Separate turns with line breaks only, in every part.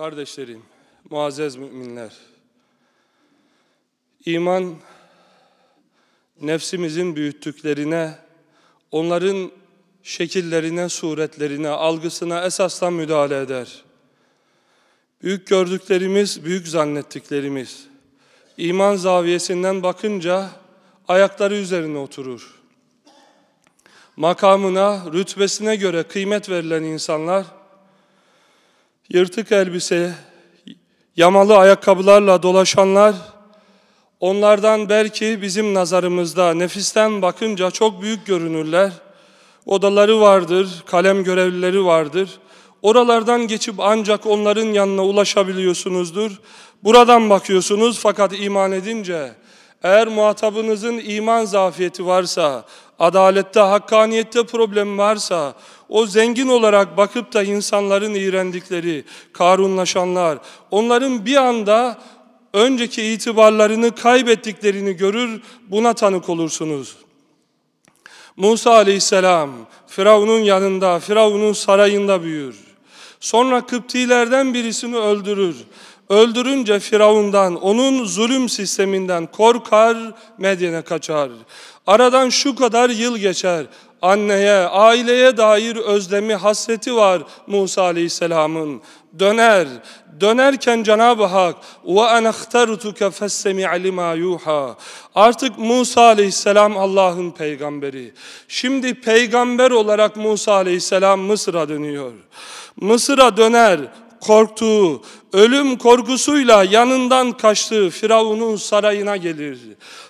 Kardeşlerim, muazzez müminler, iman nefsimizin büyüttüklerine, onların şekillerine, suretlerine, algısına esasla müdahale eder. Büyük gördüklerimiz, büyük zannettiklerimiz. iman zaviyesinden bakınca ayakları üzerine oturur. Makamına, rütbesine göre kıymet verilen insanlar, yırtık elbise, yamalı ayakkabılarla dolaşanlar, onlardan belki bizim nazarımızda nefisten bakınca çok büyük görünürler. Odaları vardır, kalem görevlileri vardır. Oralardan geçip ancak onların yanına ulaşabiliyorsunuzdur. Buradan bakıyorsunuz fakat iman edince eğer muhatabınızın iman zafiyeti varsa, adalette, hakkaniyette problem varsa, o zengin olarak bakıp da insanların iğrendikleri, karunlaşanlar, onların bir anda önceki itibarlarını kaybettiklerini görür, buna tanık olursunuz. Musa aleyhisselam, Firavun'un yanında, Firavun'un sarayında büyür. Sonra Kıptilerden birisini öldürür. Öldürünce Firavun'dan, onun zulüm sisteminden korkar, Medyen'e kaçar. Aradan şu kadar yıl geçer. Anneye, aileye dair özlemi, hasreti var Musa Aleyhisselam'ın. Döner, dönerken Cenab-ı Hak ve enahtarutuke fessemi lima yuha. Artık Musa Aleyhisselam Allah'ın peygamberi. Şimdi peygamber olarak Musa Aleyhisselam Mısır'a dönüyor. Mısır'a döner korktuğu, ölüm korkusuyla yanından kaçtığı Firavun'un sarayına gelir.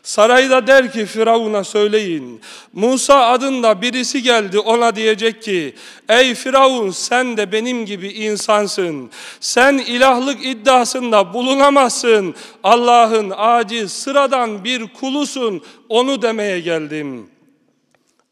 Sarayda der ki Firavun'a söyleyin, Musa adında birisi geldi ona diyecek ki, Ey Firavun sen de benim gibi insansın, sen ilahlık iddiasında bulunamazsın, Allah'ın aciz sıradan bir kulusun, onu demeye geldim.''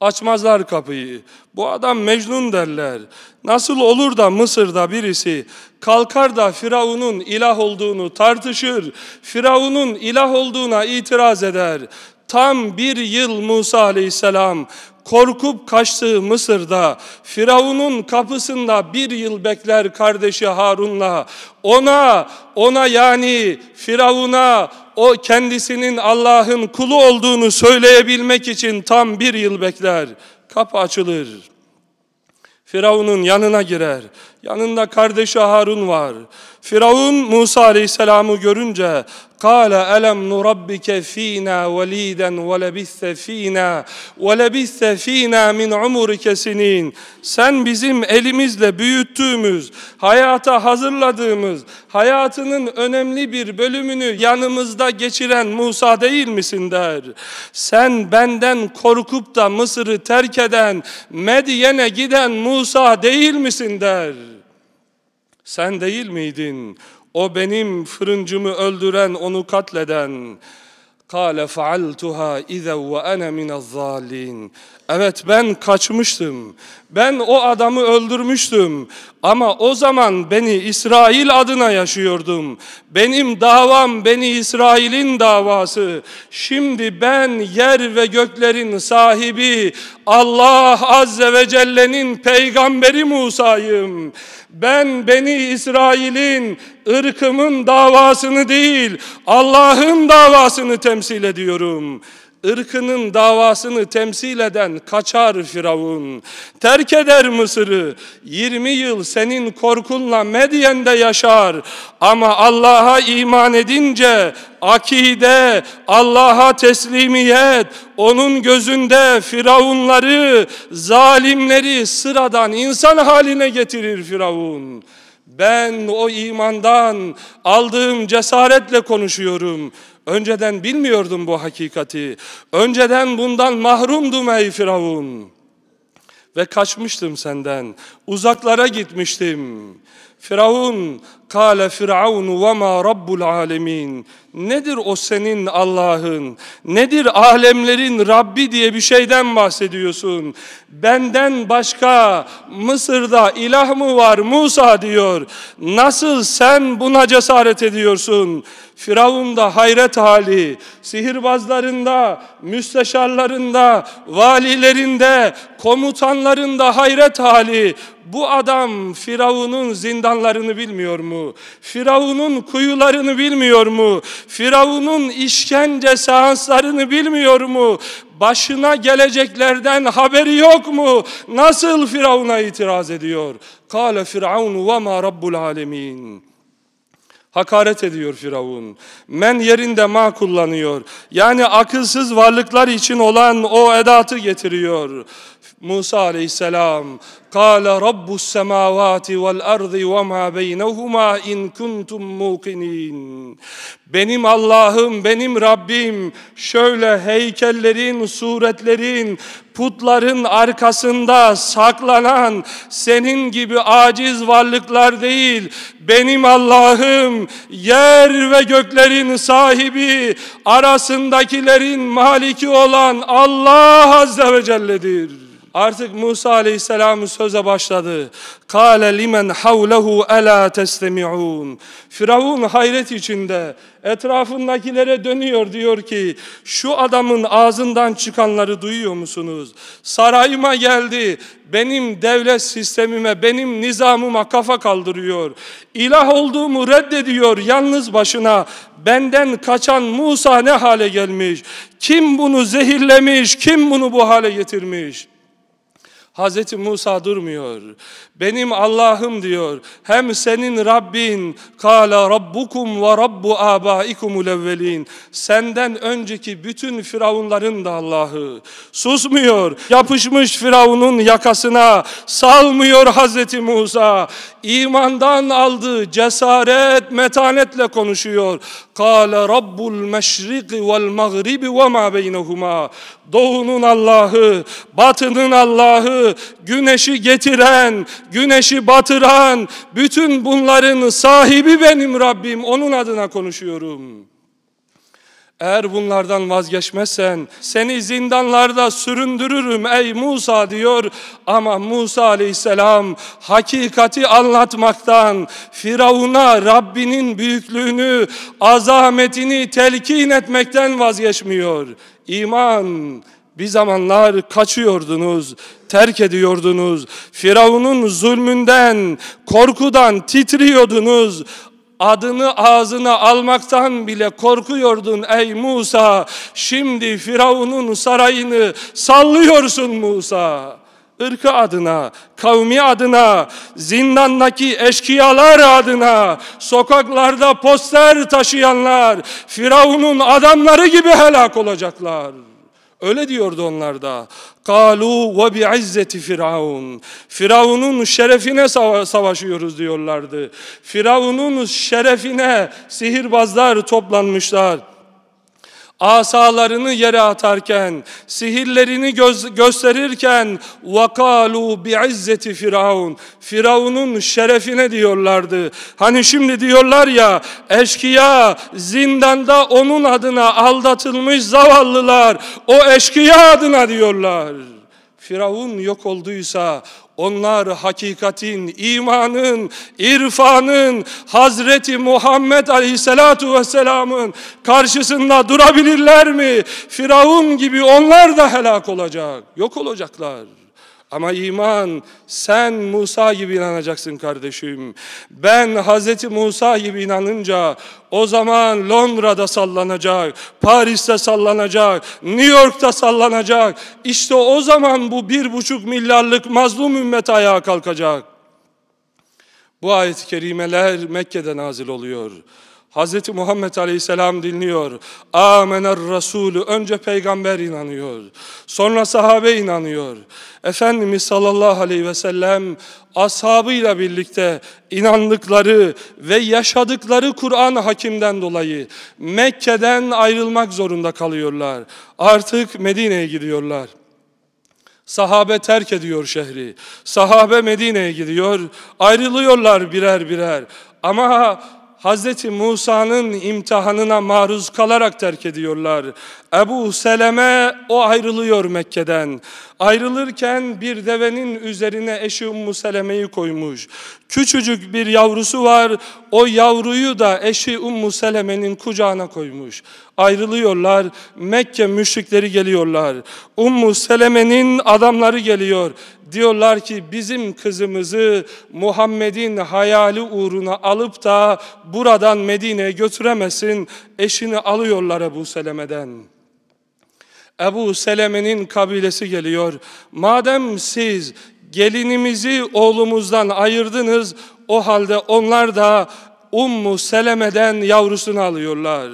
Açmazlar kapıyı. Bu adam Mecnun derler. Nasıl olur da Mısır'da birisi kalkar da Firavun'un ilah olduğunu tartışır, Firavun'un ilah olduğuna itiraz eder. Tam bir yıl Musa aleyhisselam korkup kaçtığı Mısır'da Firavun'un kapısında bir yıl bekler kardeşi Harun'la ona ona yani Firavun'a o kendisinin Allah'ın kulu olduğunu söyleyebilmek için tam bir yıl bekler. Kapı açılır. Firavun'un yanına girer. Yanında kardeşi Harun var. Firavun Musa Aleyhisselam'ı görünce قال ألم نربك فينا وليدا ولبثت فينا ولبثت فينا min عمرك سنين sen bizim elimizle büyüttüğümüz hayata hazırladığımız hayatının önemli bir bölümünü yanımızda geçiren Musa değil misin der sen benden korkup da Mısır'ı terk eden Medyen'e giden Musa değil misin der sen değil miydin? O benim fırıncımı öldüren, onu katleden. Kale faaltuha ize ve ene minez Evet ben kaçmıştım. Ben o adamı öldürmüştüm. Ama o zaman beni İsrail adına yaşıyordum. Benim davam beni İsrail'in davası. Şimdi ben yer ve göklerin sahibi Allah Azze ve Celle'nin peygamberi Musa'yım. Ben beni İsrail'in, ırkımın davasını değil Allah'ın davasını temsil ediyorum.'' ırkının davasını temsil eden kaçar Firavun. Terk eder Mısır'ı. 20 yıl senin korkunla Medyen'de yaşar. Ama Allah'a iman edince akide, Allah'a teslimiyet, onun gözünde firavunları, zalimleri sıradan insan haline getirir Firavun. Ben o imandan aldığım cesaretle konuşuyorum. Önceden bilmiyordum bu hakikati. Önceden bundan mahrumdum ey Firavun. Ve kaçmıştım senden. Uzaklara gitmiştim. Firavun Kale Firavun ve ma rabbul alemin. Nedir o senin Allah'ın? Nedir alemlerin Rabbi diye bir şeyden bahsediyorsun? Benden başka Mısır'da ilah mı var Musa diyor. Nasıl sen buna cesaret ediyorsun? Firavun da hayret hali, sihirbazlarında, müsteşarlarında, valilerinde, komutanlarında hayret hali. Bu adam Firavun'un zindanlarını bilmiyor mu? mu? Firavun'un kuyularını bilmiyor mu? Firavun'un işkence seanslarını bilmiyor mu? Başına geleceklerden haberi yok mu? Nasıl Firavun'a itiraz ediyor? Kale Firavun ve ma rabbul alemin. Hakaret ediyor Firavun. Men yerinde ma kullanıyor. Yani akılsız varlıklar için olan o edatı getiriyor. Musa aleyhisselam قال رب السماوات والأرض وما بينهما in kuntum موقنين benim Allah'ım, benim Rabbim şöyle heykellerin, suretlerin, putların arkasında saklanan senin gibi aciz varlıklar değil. Benim Allah'ım yer ve göklerin sahibi, arasındakilerin maliki olan Allah Azze ve Celle'dir. Artık Musa Aleyhisselam'ın söze başladı. Kale limen havlehu ela teslemi'un. Firavun hayret içinde etrafındakilere dönüyor diyor ki şu adamın ağzından çıkanları duyuyor musunuz? Sarayıma geldi benim devlet sistemime, benim nizamıma kafa kaldırıyor. İlah olduğumu reddediyor yalnız başına. Benden kaçan Musa ne hale gelmiş? Kim bunu zehirlemiş? Kim bunu bu hale getirmiş?'' Hazreti Musa durmuyor. Benim Allah'ım diyor. Hem senin Rabbin, kâle rabbukum ve rabbu âbâikumul evvelin. Senden önceki bütün firavunların da Allah'ı. Susmuyor. Yapışmış firavunun yakasına. Salmıyor Hazreti Musa. İmandan aldığı cesaret, metanetle konuşuyor. Kâle rabbul meşriki vel mağribi ve ma beynehumâ doğunun Allah'ı, batının Allah'ı, güneşi getiren, güneşi batıran, bütün bunların sahibi benim Rabbim, onun adına konuşuyorum.'' Eğer bunlardan vazgeçmezsen seni zindanlarda süründürürüm ey Musa diyor. Ama Musa aleyhisselam hakikati anlatmaktan Firavun'a Rabbinin büyüklüğünü, azametini telkin etmekten vazgeçmiyor iman bir zamanlar kaçıyordunuz, terk ediyordunuz. Firavun'un zulmünden, korkudan titriyordunuz. Adını ağzına almaktan bile korkuyordun ey Musa. Şimdi Firavun'un sarayını sallıyorsun Musa.'' ırkı adına, kavmi adına, zindandaki eşkıyalar adına, sokaklarda poster taşıyanlar, Firavun'un adamları gibi helak olacaklar. Öyle diyordu onlar da. Kalu ve bi izzeti firavun. Firavun'un şerefine sava savaşıyoruz diyorlardı. Firavun'un şerefine sihirbazlar toplanmışlar asalarını yere atarken, sihirlerini göz, gösterirken وَقَالُوا بِعِزَّةِ Firavun Firavun'un şerefine diyorlardı. Hani şimdi diyorlar ya eşkıya zindanda onun adına aldatılmış zavallılar o eşkıya adına diyorlar. Firavun yok olduysa onlar hakikatin, imanın, irfanın, Hazreti Muhammed Aleyhisselatu Vesselam'ın karşısında durabilirler mi? Firavun gibi onlar da helak olacak, yok olacaklar. Ama iman sen Musa gibi inanacaksın kardeşim. Ben Hazreti Musa gibi inanınca o zaman Londra'da sallanacak, Paris'te sallanacak, New York'ta sallanacak. İşte o zaman bu bir buçuk milyarlık mazlum ümmet ayağa kalkacak. Bu ayet-i kerimeler Mekke'de nazil oluyor. Hazreti Muhammed Aleyhisselam dinliyor. Amener Resulü. Önce peygamber inanıyor. Sonra sahabe inanıyor. Efendimiz sallallahu aleyhi ve sellem ashabıyla birlikte inandıkları ve yaşadıkları Kur'an hakimden dolayı Mekke'den ayrılmak zorunda kalıyorlar. Artık Medine'ye gidiyorlar. Sahabe terk ediyor şehri. Sahabe Medine'ye gidiyor. Ayrılıyorlar birer birer. Ama Hazreti Musa'nın imtihanına maruz kalarak terk ediyorlar. Ebu Seleme o ayrılıyor Mekke'den. Ayrılırken bir devenin üzerine eşi Ummu Seleme'yi koymuş. Küçücük bir yavrusu var. O yavruyu da eşi Ummu Seleme'nin kucağına koymuş. Ayrılıyorlar. Mekke müşrikleri geliyorlar. Ummu Seleme'nin adamları geliyor diyorlar ki bizim kızımızı Muhammed'in hayali uğruna alıp da buradan Medine'ye götüremesin. Eşini alıyorlar Ebu Seleme'den. Ebu Seleme'nin kabilesi geliyor. Madem siz gelinimizi oğlumuzdan ayırdınız, o halde onlar da Ummu Seleme'den yavrusunu alıyorlar.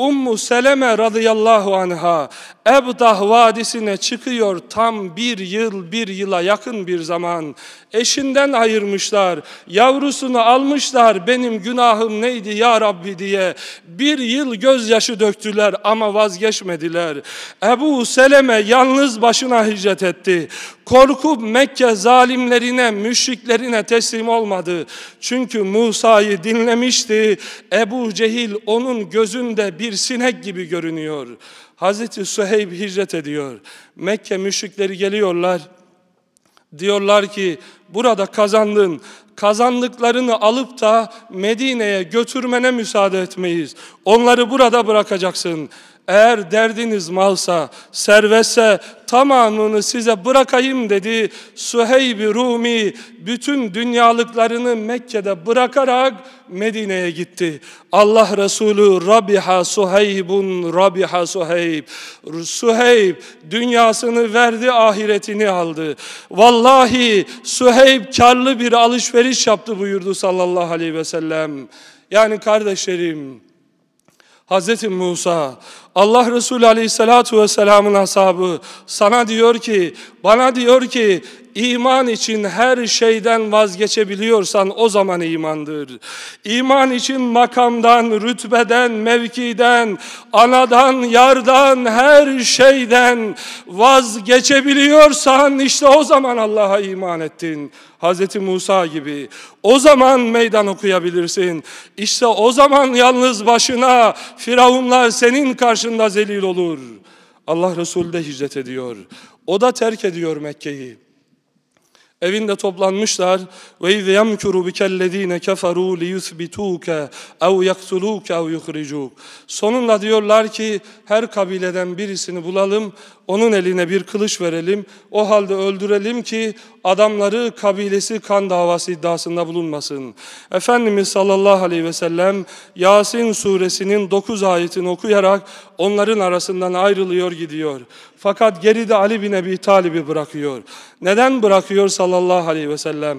Ummu Seleme radıyallahu anha Ebdah Vadisi'ne çıkıyor tam bir yıl, bir yıla yakın bir zaman. Eşinden ayırmışlar, yavrusunu almışlar benim günahım neydi ya Rabbi diye. Bir yıl gözyaşı döktüler ama vazgeçmediler. Ebu Seleme yalnız başına hicret etti. Korkup Mekke zalimlerine, müşriklerine teslim olmadı. Çünkü Musa'yı dinlemişti. Ebu Cehil onun gözünde bir bir sinek gibi görünüyor. Hazreti Süheyb hicret ediyor. Mekke müşrikleri geliyorlar. Diyorlar ki burada kazandın. Kazandıklarını alıp da Medine'ye götürmene müsaade etmeyiz. Onları burada bırakacaksın.'' Eğer derdiniz malsa, servese tamamını size bırakayım dedi. Süheyb-i Rumi bütün dünyalıklarını Mekke'de bırakarak Medine'ye gitti. Allah Resulü Rabiha Suheybun Rabiha Suheyb. Suheyb dünyasını verdi ahiretini aldı. Vallahi Suheyb karlı bir alışveriş yaptı buyurdu sallallahu aleyhi ve sellem. Yani kardeşlerim Hz. Musa Allah Resulü Aleyhisselatü Vesselam'ın ashabı sana diyor ki, bana diyor ki iman için her şeyden vazgeçebiliyorsan o zaman imandır. İman için makamdan, rütbeden, mevkiden, anadan, yardan, her şeyden vazgeçebiliyorsan işte o zaman Allah'a iman ettin. Hz. Musa gibi. O zaman meydan okuyabilirsin. İşte o zaman yalnız başına firavunlar senin karşında zelil olur. Allah Resulü de hicret ediyor. O da terk ediyor Mekke'yi. Evinde toplanmışlar. Ve iz yemkuru bikellezine keferu li yusbituke ev yaktuluke ev yuhricuk. Sonunda diyorlar ki her kabileden birisini bulalım, onun eline bir kılıç verelim, o halde öldürelim ki adamları kabilesi kan davası iddiasında bulunmasın. Efendimiz sallallahu aleyhi ve sellem Yasin suresinin 9 ayetini okuyarak onların arasından ayrılıyor gidiyor. Fakat geride Ali bin Ebi Talib'i bırakıyor. Neden bırakıyor sallallahu aleyhi ve sellem?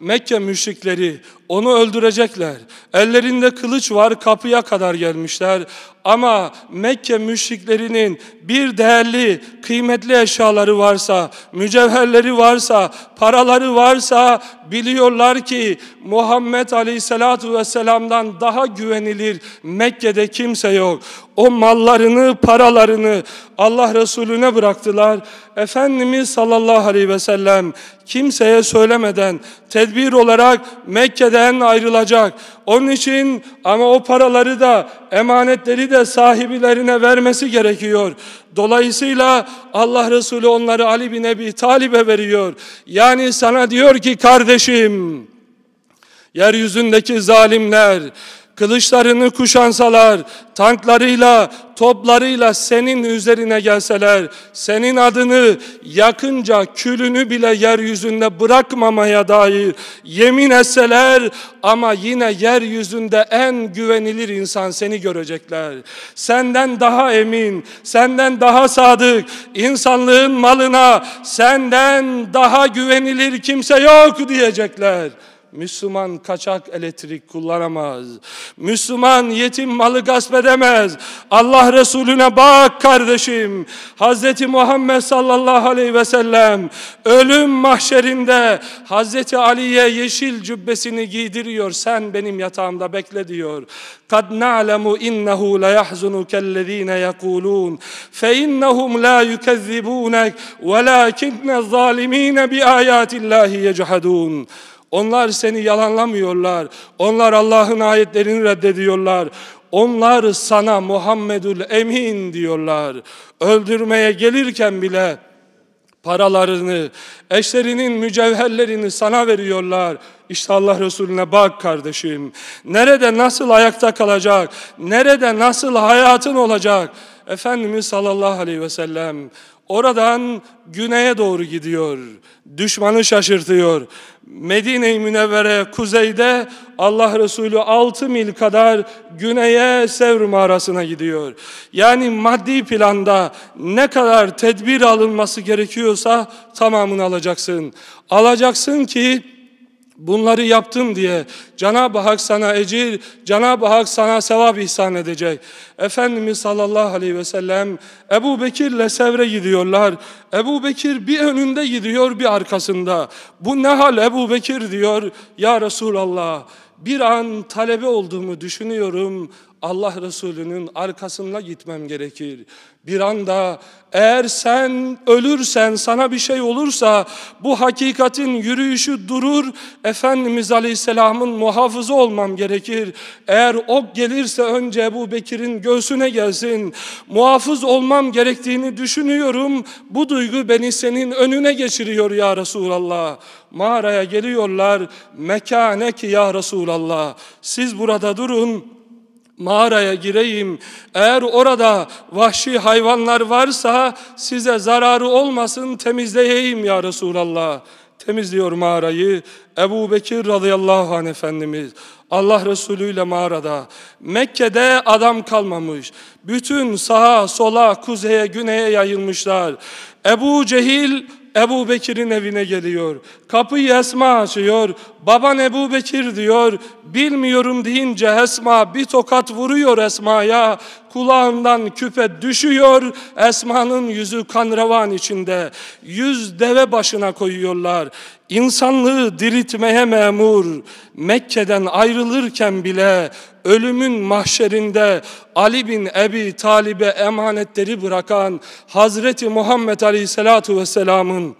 Mekke müşrikleri onu öldürecekler. Ellerinde kılıç var kapıya kadar gelmişler. Ama Mekke müşriklerinin bir değerli, kıymetli eşyaları varsa, mücevherleri varsa, paraları varsa biliyorlar ki Muhammed Aleyhisselatü Vesselam'dan daha güvenilir Mekke'de kimse yok. O mallarını, paralarını Allah Resulüne bıraktılar. Efendimiz sallallahu aleyhi ve sellem kimseye söylemeden tedbir olarak Mekke'de Rabbinden ayrılacak. Onun için ama o paraları da emanetleri de sahibilerine vermesi gerekiyor. Dolayısıyla Allah Resulü onları Ali bin Ebi Talib'e veriyor. Yani sana diyor ki kardeşim yeryüzündeki zalimler kılıçlarını kuşansalar, tanklarıyla, toplarıyla senin üzerine gelseler, senin adını yakınca külünü bile yeryüzünde bırakmamaya dair yemin etseler ama yine yeryüzünde en güvenilir insan seni görecekler. Senden daha emin, senden daha sadık, insanlığın malına senden daha güvenilir kimse yok diyecekler. Müslüman kaçak elektrik kullanamaz. Müslüman yetim malı gasp edemez. Allah Resulüne bak kardeşim. Hazreti Muhammed sallallahu aleyhi ve sellem ölüm mahşerinde Hazreti Ali'ye yeşil cübbesini giydiriyor. Sen benim yatağımda bekle diyor. قَدْ la اِنَّهُ لَيَحْزُنُكَ الَّذ۪ينَ يَقُولُونَ فَاِنَّهُمْ لَا يُكَذِّبُونَكَ وَلَاكِنَّ الظَّالِم۪ينَ بِآيَاتِ اللّٰهِ يَجْحَدُونَ onlar seni yalanlamıyorlar. Onlar Allah'ın ayetlerini reddediyorlar. Onlar sana Muhammedül Emin diyorlar. Öldürmeye gelirken bile paralarını, eşlerinin mücevherlerini sana veriyorlar. İşte Allah Resulüne bak kardeşim. Nerede nasıl ayakta kalacak? Nerede nasıl hayatın olacak? Efendimiz sallallahu aleyhi ve sellem Oradan güneye doğru gidiyor. Düşmanı şaşırtıyor. Medine-i Münevvere kuzeyde Allah Resulü 6 mil kadar güneye Sevr mağarasına gidiyor. Yani maddi planda ne kadar tedbir alınması gerekiyorsa tamamını alacaksın. Alacaksın ki Bunları yaptım diye Cenab-ı Hak sana ecir, Cenab-ı Hak sana sevap ihsan edecek. Efendimiz sallallahu aleyhi ve sellem Ebu Bekir'le Sevr'e gidiyorlar. Ebu Bekir bir önünde gidiyor bir arkasında. Bu ne hal Ebu Bekir diyor ya Resulallah bir an talebe olduğumu düşünüyorum. Allah Resulü'nün arkasında gitmem gerekir. Bir anda eğer sen ölürsen, sana bir şey olursa bu hakikatin yürüyüşü durur. Efendimiz Aleyhisselam'ın muhafızı olmam gerekir. Eğer ok gelirse önce bu Bekir'in göğsüne gelsin. Muhafız olmam gerektiğini düşünüyorum. Bu duygu beni senin önüne geçiriyor ya Resulallah. Mağaraya geliyorlar. Mekane ki ya Resulallah. Siz burada durun mağaraya gireyim. Eğer orada vahşi hayvanlar varsa size zararı olmasın temizleyeyim ya Resulallah. Temizliyor mağarayı Ebu Bekir radıyallahu anh Efendimiz. Allah Resulü ile mağarada. Mekke'de adam kalmamış. Bütün sağa, sola, kuzeye, güneye yayılmışlar. Ebu Cehil Ebu Bekir'in evine geliyor. Kapıyı Esma açıyor. Baban Ebu Bekir diyor. Bilmiyorum deyince Esma bir tokat vuruyor Esma'ya. Kulağından küpe düşüyor. Esma'nın yüzü kan içinde. Yüz deve başına koyuyorlar. İnsanlığı diriltmeye memur. Mekke'den ayrılırken bile ölümün mahşerinde Ali bin Ebi Talib'e emanetleri bırakan Hazreti Muhammed Aleyhisselatu Vesselam'ın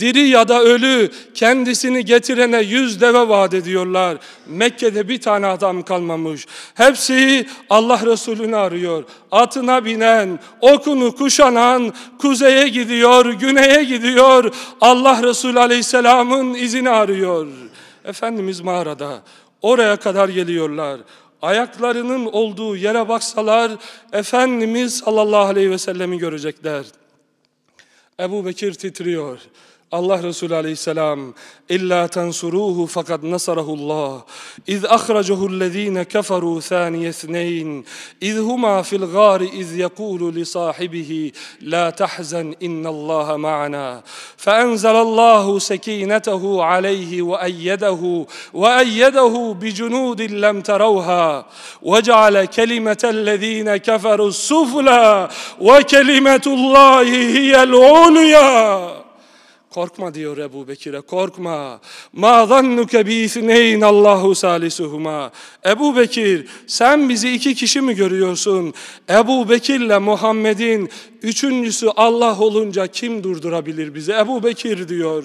Diri ya da ölü kendisini getirene yüz deve vaat ediyorlar. Mekke'de bir tane adam kalmamış. Hepsi Allah Resulü'nü arıyor. Atına binen, okunu kuşanan kuzeye gidiyor, güneye gidiyor. Allah Resulü Aleyhisselam'ın izini arıyor. Efendimiz mağarada Oraya kadar geliyorlar. Ayaklarının olduğu yere baksalar Efendimiz sallallahu aleyhi ve sellemi görecekler. Ebu Bekir titriyor. الله رسول عليه السلام إلا تنصروه فقد نصره الله إذ أخرجه الذين كفروا ثاني اثنين إذ هما في الغار إذ يقول لصاحبه لا تحزن إن الله معنا فأنزل الله سكينته عليه وأيده وأيده بجنود لم تروها وجعل كلمة الذين كفروا السفلى وكلمة الله هي العليا Korkma diyor Ebu Bekir'e korkma. Ma zannuke bi'ithneyn Allahu salisuhuma. Ebu Bekir sen bizi iki kişi mi görüyorsun? Ebu Bekir'le Muhammed'in üçüncüsü Allah olunca kim durdurabilir bizi? Ebu Bekir diyor.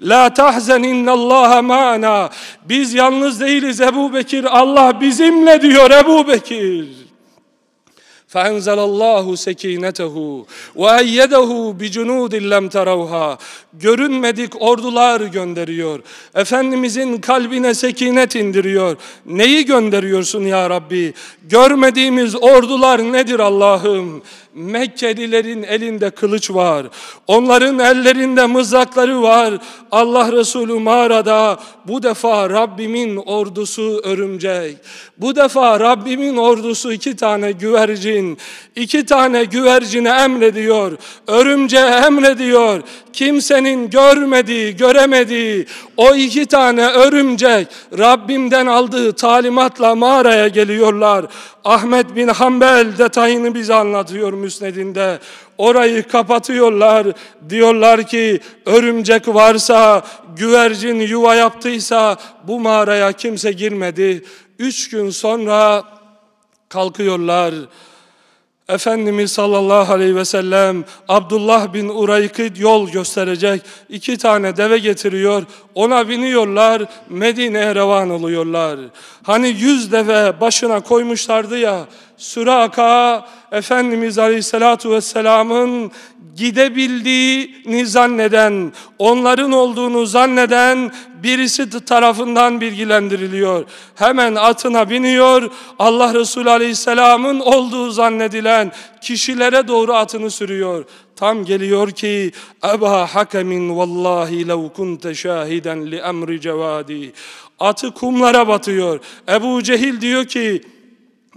La tahzen innallaha mana. Biz yalnız değiliz Ebu Bekir. Allah bizimle diyor Ebu Bekir. فَاَنْزَلَ اللّٰهُ سَك۪ينَتَهُ وَاَيَّدَهُ بِجُنُودٍ لَمْ تَرَوْهَا Görünmedik ordular gönderiyor. Efendimizin kalbine sekinet indiriyor. Neyi gönderiyorsun ya Rabbi? Görmediğimiz ordular nedir Allah'ım? Mekkelilerin elinde kılıç var. Onların ellerinde mızrakları var. Allah Resulü mağarada bu defa Rabbimin ordusu örümcek. Bu defa Rabbimin ordusu iki tane güvercin. iki tane güvercine emrediyor. Örümceğe emrediyor kimsenin görmediği, göremediği o iki tane örümcek Rabbimden aldığı talimatla mağaraya geliyorlar. Ahmet bin Hanbel detayını bize anlatıyor müsnedinde. Orayı kapatıyorlar. Diyorlar ki örümcek varsa, güvercin yuva yaptıysa bu mağaraya kimse girmedi. Üç gün sonra kalkıyorlar. Efendimiz sallallahu aleyhi ve sellem Abdullah bin Urayk'ı yol gösterecek iki tane deve getiriyor. Ona biniyorlar Medine'ye revan oluyorlar. Hani yüz deve başına koymuşlardı ya Süraka Efendimiz Aleyhisselatu Vesselam'ın gidebildiğini zanneden, onların olduğunu zanneden birisi tarafından bilgilendiriliyor. Hemen atına biniyor, Allah Resulü Aleyhisselam'ın olduğu zannedilen kişilere doğru atını sürüyor. Tam geliyor ki Eba hakemin vallahi lev kunte şahiden li emri cevadi Atı kumlara batıyor. Ebu Cehil diyor ki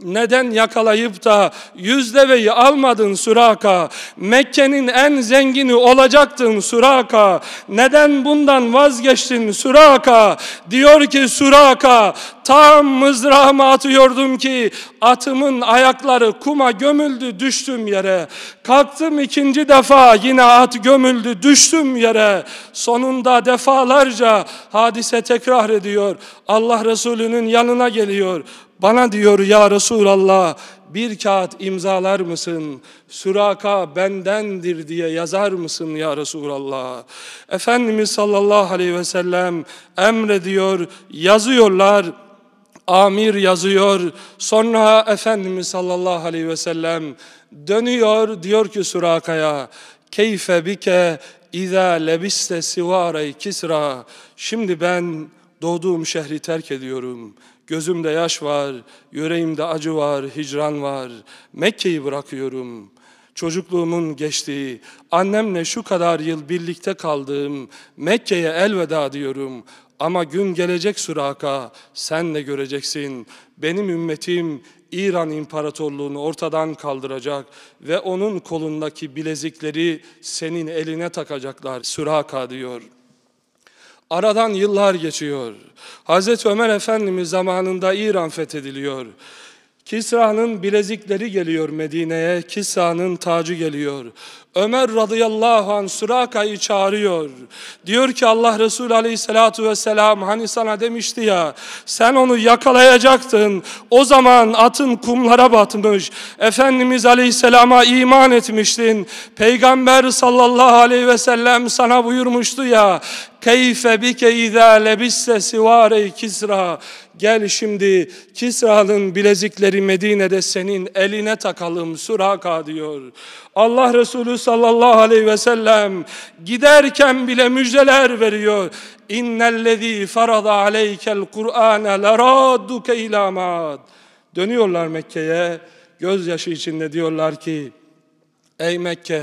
neden yakalayıp da yüz deveyi almadın Suraka? Mekke'nin en zengini olacaktın Suraka. Neden bundan vazgeçtin Suraka? Diyor ki Suraka, tam mızrağımı atıyordum ki atımın ayakları kuma gömüldü düştüm yere. Kalktım ikinci defa yine at gömüldü düştüm yere. Sonunda defalarca hadise tekrar ediyor. Allah Resulü'nün yanına geliyor. Bana diyor ya Resulallah bir kağıt imzalar mısın? Süraka bendendir diye yazar mısın ya Resulallah? Efendimiz sallallahu aleyhi ve sellem emrediyor, yazıyorlar. Amir yazıyor. Sonra Efendimiz sallallahu aleyhi ve sellem dönüyor diyor ki Suraka'ya keyfe bike İza lebiste sivarayı kisra. Şimdi ben Doğduğum şehri terk ediyorum. Gözümde yaş var, yüreğimde acı var, hicran var. Mekke'yi bırakıyorum. Çocukluğumun geçtiği, annemle şu kadar yıl birlikte kaldığım Mekke'ye elveda diyorum. Ama gün gelecek Suraka, sen de göreceksin. Benim ümmetim İran İmparatorluğunu ortadan kaldıracak ve onun kolundaki bilezikleri senin eline takacaklar Suraka diyor.'' Aradan yıllar geçiyor. Hazreti Ömer Efendimiz zamanında İran fethediliyor. Kisra'nın bilezikleri geliyor Medine'ye, Kisra'nın tacı geliyor. Ömer radıyallahu anh Süraka'yı çağırıyor. Diyor ki Allah Resulü aleyhissalatu vesselam hani sana demişti ya sen onu yakalayacaktın. O zaman atın kumlara batmış. Efendimiz aleyhisselama iman etmiştin. Peygamber sallallahu aleyhi ve sellem sana buyurmuştu ya keyfe bike izâ lebisse sivâre kisra Gel şimdi Kisra'nın bilezikleri Medine'de senin eline takalım Suraka diyor. Allah Resulü sallallahu aleyhi ve sellem giderken bile müjdeler veriyor. İnnellezî farada aleykel Kur'âne leradduke ilâmâd. Dönüyorlar Mekke'ye gözyaşı içinde diyorlar ki Ey Mekke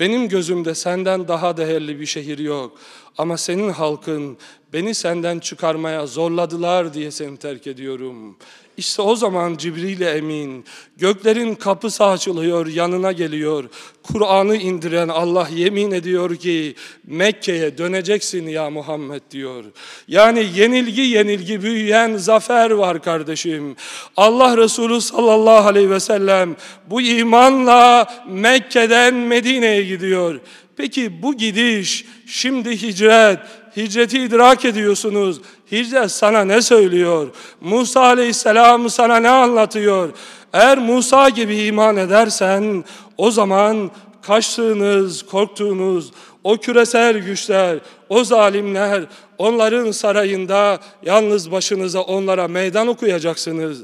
benim gözümde senden daha değerli bir şehir yok. Ama senin halkın Beni senden çıkarmaya zorladılar diye seni terk ediyorum. İşte o zaman Cibril emin, göklerin kapısı açılıyor, yanına geliyor. Kur'an'ı indiren Allah yemin ediyor ki Mekke'ye döneceksin ya Muhammed diyor. Yani yenilgi yenilgi büyüyen zafer var kardeşim. Allah Resulü sallallahu aleyhi ve sellem bu imanla Mekke'den Medine'ye gidiyor. Peki bu gidiş, şimdi hicret, hicreti idrak ediyorsunuz. Hicret sana ne söylüyor? Musa Aleyhisselam sana ne anlatıyor? Eğer Musa gibi iman edersen o zaman kaçtığınız, korktuğunuz o küresel güçler, o zalimler onların sarayında yalnız başınıza onlara meydan okuyacaksınız.''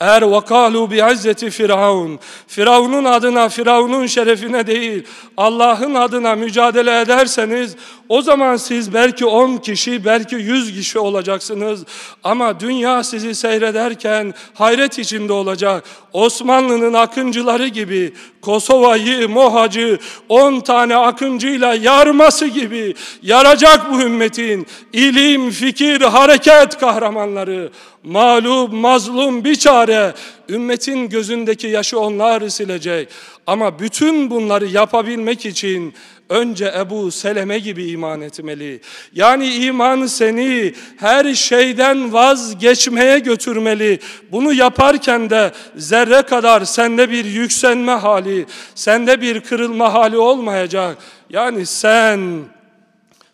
Eğer vakalu bi azzeti firavun. Firavunun adına, firavunun şerefine değil, Allah'ın adına mücadele ederseniz o zaman siz belki on kişi, belki yüz kişi olacaksınız. Ama dünya sizi seyrederken hayret içinde olacak. Osmanlı'nın akıncıları gibi Kosova'yı, Mohac'ı on tane akıncıyla yarması gibi yaracak bu ümmetin ilim, fikir, hareket kahramanları. Mağlup, mazlum bir çare ümmetin gözündeki yaşı onlar silecek. Ama bütün bunları yapabilmek için önce Ebu Seleme gibi iman etmeli. Yani iman seni her şeyden vazgeçmeye götürmeli. Bunu yaparken de zerre kadar sende bir yükselme hali, sende bir kırılma hali olmayacak. Yani sen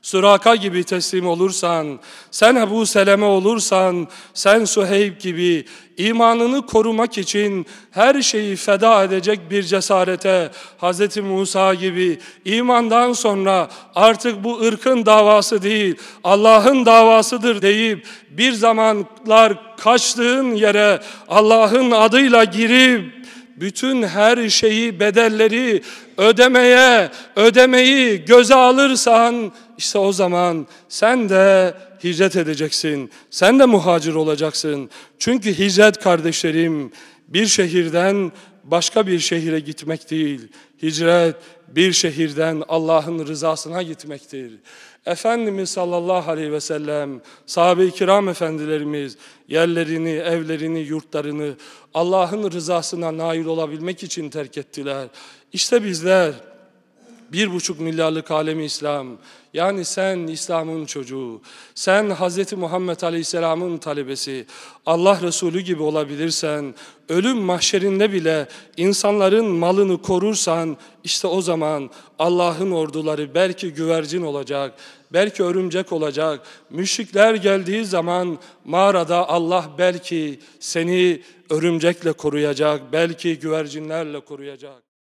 Süraka gibi teslim olursan, sen Ebu Seleme olursan, sen Süheyb gibi imanını korumak için her şeyi feda edecek bir cesarete Hz. Musa gibi imandan sonra artık bu ırkın davası değil Allah'ın davasıdır deyip bir zamanlar kaçtığın yere Allah'ın adıyla girip bütün her şeyi bedelleri ödemeye ödemeyi göze alırsan işte o zaman sen de hicret edeceksin. Sen de muhacir olacaksın. Çünkü hicret kardeşlerim bir şehirden başka bir şehire gitmek değil. Hicret bir şehirden Allah'ın rızasına gitmektir. Efendimiz sallallahu aleyhi ve sellem, sahabe-i kiram efendilerimiz yerlerini, evlerini, yurtlarını Allah'ın rızasına nail olabilmek için terk ettiler. İşte bizler bir buçuk milyarlık alemi İslam, yani sen İslam'ın çocuğu, sen Hz. Muhammed Aleyhisselam'ın talebesi, Allah Resulü gibi olabilirsen, ölüm mahşerinde bile insanların malını korursan, işte o zaman Allah'ın orduları belki güvercin olacak, belki örümcek olacak. Müşrikler geldiği zaman mağarada Allah belki seni örümcekle koruyacak, belki güvercinlerle koruyacak.